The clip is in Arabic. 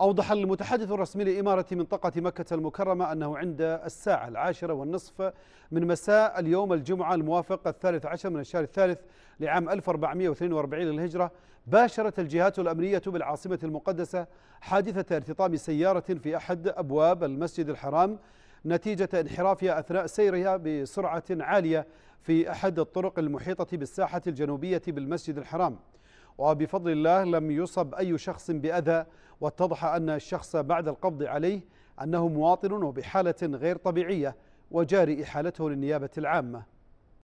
أوضح المتحدث الرسمي لإمارة منطقة مكة المكرمة أنه عند الساعة العاشرة والنصف من مساء اليوم الجمعة الموافق الثالث عشر من الشهر الثالث لعام 1442 للهجرة باشرت الجهات الأمنية بالعاصمة المقدسة حادثة ارتطام سيارة في أحد أبواب المسجد الحرام نتيجة انحرافها أثناء سيرها بسرعة عالية في أحد الطرق المحيطة بالساحة الجنوبية بالمسجد الحرام وبفضل الله لم يصب أي شخص بأذى واتضح أن الشخص بعد القبض عليه أنه مواطن وبحالة غير طبيعية وجاري إحالته للنيابة العامة